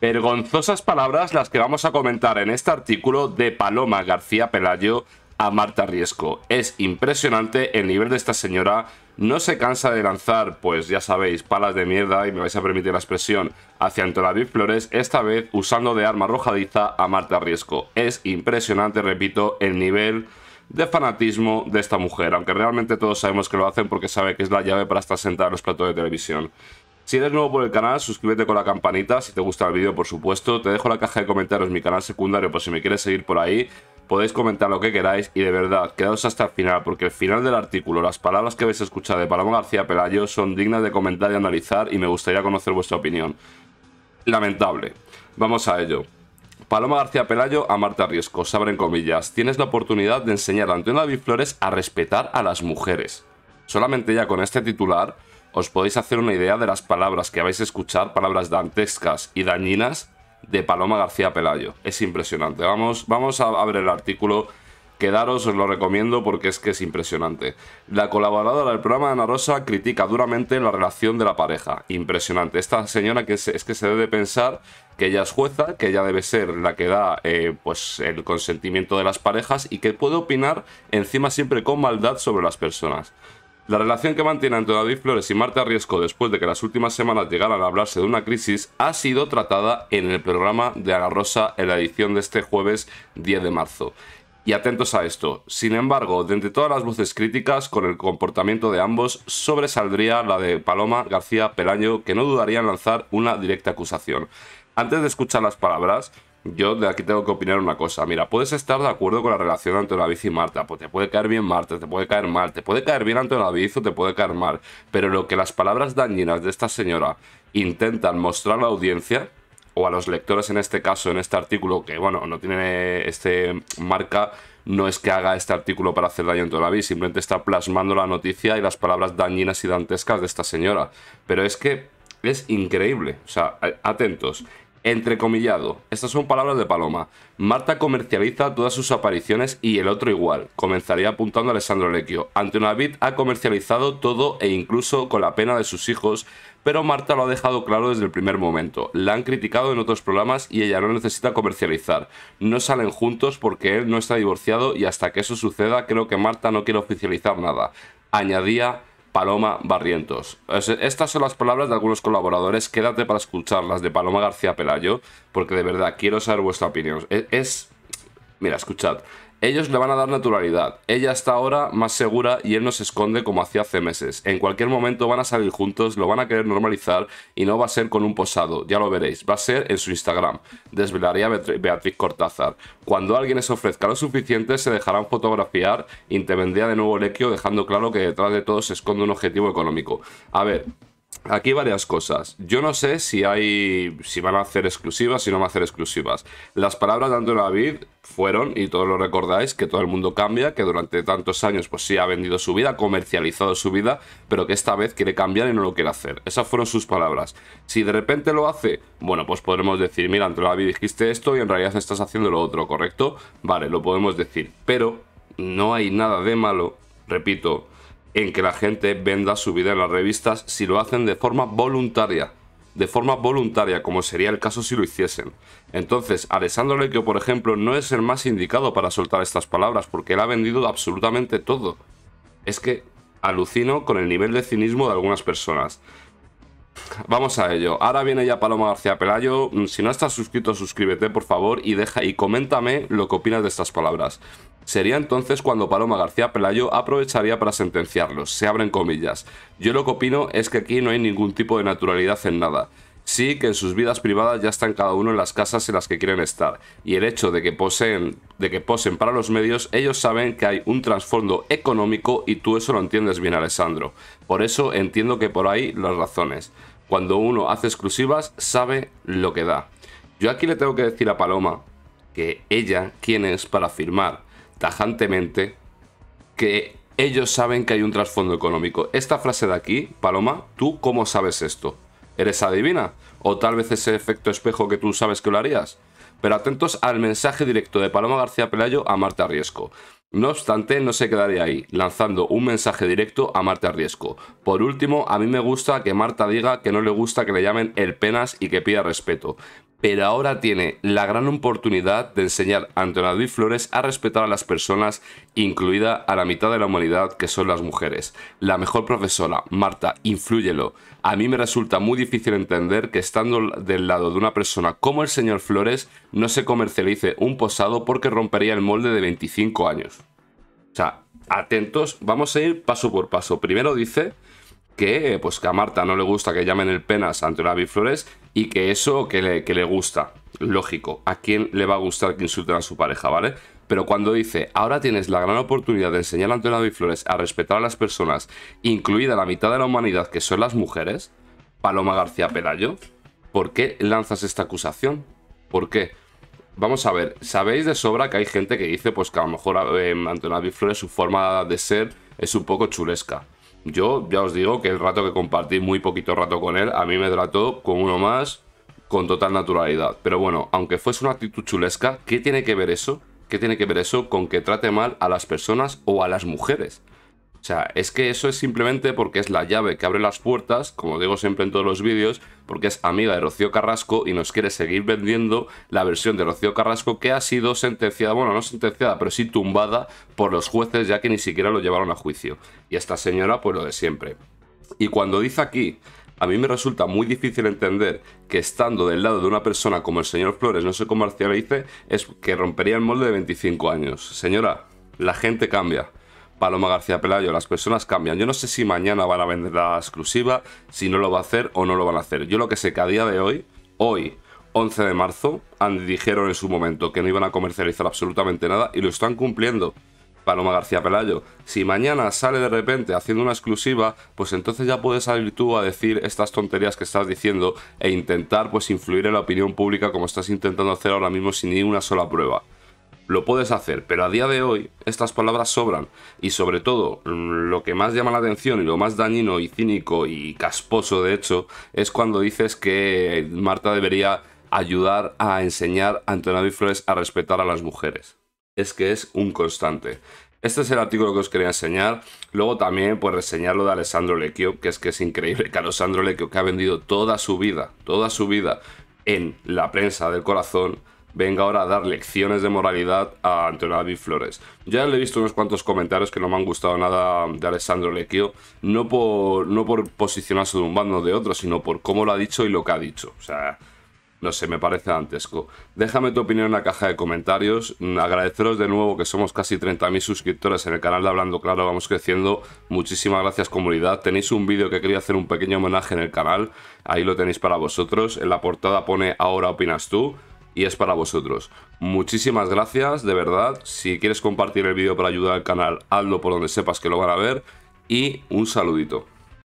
Vergonzosas palabras las que vamos a comentar en este artículo de Paloma García Pelayo a Marta Riesco. Es impresionante el nivel de esta señora, no se cansa de lanzar, pues ya sabéis, palas de mierda, y me vais a permitir la expresión, hacia Antonio Flores, esta vez usando de arma arrojadiza a Marta Riesco. Es impresionante, repito, el nivel de fanatismo de esta mujer, aunque realmente todos sabemos que lo hacen porque sabe que es la llave para estar sentada en los platos de televisión. Si eres nuevo por el canal, suscríbete con la campanita si te gusta el vídeo, por supuesto. Te dejo la caja de comentarios mi canal secundario por si me quieres seguir por ahí. Podéis comentar lo que queráis y de verdad, quedaos hasta el final porque el final del artículo, las palabras que habéis escuchado de Paloma García Pelayo son dignas de comentar y analizar y me gustaría conocer vuestra opinión. Lamentable. Vamos a ello. Paloma García Pelayo a Marta se abren comillas. Tienes la oportunidad de enseñar a Antonio David Flores a respetar a las mujeres. Solamente ya con este titular os podéis hacer una idea de las palabras que vais a escuchar, palabras dantescas y dañinas de Paloma García Pelayo. Es impresionante. Vamos, vamos a abrir el artículo. Quedaros, os lo recomiendo porque es que es impresionante. La colaboradora del programa Ana Rosa critica duramente la relación de la pareja. Impresionante. Esta señora que es, que se debe pensar que ella es jueza, que ella debe ser la que da eh, pues el consentimiento de las parejas y que puede opinar encima siempre con maldad sobre las personas. La relación que mantiene entre David Flores y Marta Riesco después de que las últimas semanas llegaran a hablarse de una crisis ha sido tratada en el programa de Ana Rosa en la edición de este jueves 10 de marzo. Y atentos a esto. Sin embargo, de entre todas las voces críticas con el comportamiento de ambos, sobresaldría la de Paloma García Pelaño, que no dudaría en lanzar una directa acusación. Antes de escuchar las palabras, yo de aquí tengo que opinar una cosa. Mira, puedes estar de acuerdo con la relación entre David y Marta. Pues te puede caer bien Marta, te puede caer mal, te puede caer bien ante David o te puede caer mal. Pero lo que las palabras dañinas de esta señora intentan mostrar a la audiencia, o a los lectores en este caso, en este artículo, que bueno, no tiene este marca, no es que haga este artículo para hacer daño Antonio bici simplemente está plasmando la noticia y las palabras dañinas y dantescas de esta señora. Pero es que es increíble, o sea, atentos. Entrecomillado. Estas son palabras de Paloma. Marta comercializa todas sus apariciones y el otro igual. Comenzaría apuntando a Alessandro Lecchio. Antonavid ha comercializado todo e incluso con la pena de sus hijos, pero Marta lo ha dejado claro desde el primer momento. La han criticado en otros programas y ella no necesita comercializar. No salen juntos porque él no está divorciado y hasta que eso suceda creo que Marta no quiere oficializar nada. Añadía Paloma Barrientos. Estas son las palabras de algunos colaboradores. Quédate para escucharlas de Paloma García Pelayo, porque de verdad quiero saber vuestra opinión. Es, Mira, escuchad. Ellos le van a dar naturalidad. Ella está ahora más segura y él no se esconde como hacía hace meses. En cualquier momento van a salir juntos, lo van a querer normalizar y no va a ser con un posado, ya lo veréis. Va a ser en su Instagram. Desvelaría Beatriz Cortázar. Cuando alguien les ofrezca lo suficiente, se dejarán fotografiar. vendría de nuevo Lequio, dejando claro que detrás de todo se esconde un objetivo económico. A ver, Aquí varias cosas. Yo no sé si hay. si van a hacer exclusivas, si no van a hacer exclusivas. Las palabras de Antonio David fueron, y todos lo recordáis, que todo el mundo cambia, que durante tantos años, pues sí, ha vendido su vida, ha comercializado su vida, pero que esta vez quiere cambiar y no lo quiere hacer. Esas fueron sus palabras. Si de repente lo hace, bueno, pues podremos decir, mira, Antonio David dijiste esto y en realidad estás haciendo lo otro, ¿correcto? Vale, lo podemos decir. Pero no hay nada de malo, repito, en que la gente venda su vida en las revistas si lo hacen de forma voluntaria. De forma voluntaria, como sería el caso si lo hiciesen. Entonces, Alessandro Lecchio, por ejemplo, no es el más indicado para soltar estas palabras, porque él ha vendido absolutamente todo. Es que alucino con el nivel de cinismo de algunas personas. Vamos a ello. Ahora viene ya Paloma García Pelayo. Mm, si no estás suscrito, suscríbete, por favor, y deja y coméntame lo que opinas de estas palabras. Sería entonces cuando Paloma García Pelayo aprovecharía para sentenciarlos. Se abren comillas. Yo lo que opino es que aquí no hay ningún tipo de naturalidad en nada sí que en sus vidas privadas ya están cada uno en las casas en las que quieren estar. Y el hecho de que poseen, de que posen para los medios, ellos saben que hay un trasfondo económico y tú eso lo entiendes bien, Alessandro. Por eso entiendo que por ahí las razones. Cuando uno hace exclusivas, sabe lo que da. Yo aquí le tengo que decir a Paloma que ella, quién es para afirmar tajantemente que ellos saben que hay un trasfondo económico. Esta frase de aquí, Paloma, ¿tú cómo sabes esto? eres adivina, o tal vez ese efecto espejo que tú sabes que lo harías. Pero atentos al mensaje directo de Paloma García Pelayo a Marta Riesco. No obstante, no se quedaría ahí, lanzando un mensaje directo a Marta Riesco. Por último, a mí me gusta que Marta diga que no le gusta que le llamen el penas y que pida respeto pero ahora tiene la gran oportunidad de enseñar a Antonio Luis Flores a respetar a las personas, incluida a la mitad de la humanidad que son las mujeres. La mejor profesora, Marta, influyelo. A mí me resulta muy difícil entender que estando del lado de una persona como el señor Flores no se comercialice un posado porque rompería el molde de 25 años. O sea, atentos, vamos a ir paso por paso. Primero dice que, pues, que a Marta no le gusta que llamen el penas a Antonio Flores y que eso que le, le gusta. Lógico, ¿a quién le va a gustar que insulten a su pareja, ¿vale? pero cuando dice, ahora tienes la gran oportunidad de enseñar a Antonio Flores a respetar a las personas, incluida la mitad de la humanidad que son las mujeres, Paloma García Pelayo, ¿por qué lanzas esta acusación? ¿Por qué? Vamos a ver, sabéis de sobra que hay gente que dice pues que a lo mejor eh, Antonio Flores su forma de ser es un poco chulesca. Yo ya os digo que el rato que compartí, muy poquito rato con él, a mí me trató con uno más, con total naturalidad. Pero bueno, aunque fuese una actitud chulesca, ¿qué tiene que ver eso? ¿Qué tiene que ver eso con que trate mal a las personas o a las mujeres? O sea, es que eso es simplemente porque es la llave que abre las puertas, como digo siempre en todos los vídeos, porque es amiga de Rocío Carrasco y nos quiere seguir vendiendo la versión de Rocío Carrasco que ha sido sentenciada, bueno, no sentenciada, pero sí tumbada por los jueces ya que ni siquiera lo llevaron a juicio. Y esta señora, pues lo de siempre. Y cuando dice aquí a mí me resulta muy difícil entender que estando del lado de una persona como el señor Flores no sé se comercialice es que rompería el molde de 25 años. Señora, la gente cambia. Paloma García Pelayo, las personas cambian. Yo no sé si mañana van a vender la exclusiva, si no lo va a hacer o no lo van a hacer. Yo lo que sé que a día de hoy, hoy, 11 de marzo, dijeron en su momento que no iban a comercializar absolutamente nada y lo están cumpliendo. Paloma García Pelayo, si mañana sale de repente haciendo una exclusiva, pues entonces ya puedes salir tú a decir estas tonterías que estás diciendo e intentar pues influir en la opinión pública como estás intentando hacer ahora mismo sin ni una sola prueba lo puedes hacer, pero a día de hoy estas palabras sobran y sobre todo lo que más llama la atención y lo más dañino y cínico y casposo de hecho es cuando dices que Marta debería ayudar a enseñar a Antonio Flores a respetar a las mujeres. Es que es un constante. Este es el artículo que os quería enseñar. Luego también, pues reseñar lo de Alessandro Lecchio, que es que es increíble que Alessandro Lecchio, que ha vendido toda su vida, toda su vida en la prensa del corazón, venga ahora a dar lecciones de moralidad a Antonio David Flores. Ya le he visto unos cuantos comentarios que no me han gustado nada de Alessandro Lequio, no por, no por posicionarse de un bando o de otro, sino por cómo lo ha dicho y lo que ha dicho. O sea, no sé, me parece dantesco. Déjame tu opinión en la caja de comentarios. Mm, agradeceros de nuevo que somos casi 30.000 suscriptores en el canal de Hablando Claro, vamos creciendo. Muchísimas gracias comunidad. Tenéis un vídeo que quería hacer un pequeño homenaje en el canal, ahí lo tenéis para vosotros. En la portada pone ahora opinas tú y es para vosotros. Muchísimas gracias, de verdad. Si quieres compartir el vídeo para ayudar al canal, hazlo por donde sepas que lo van a ver. Y un saludito.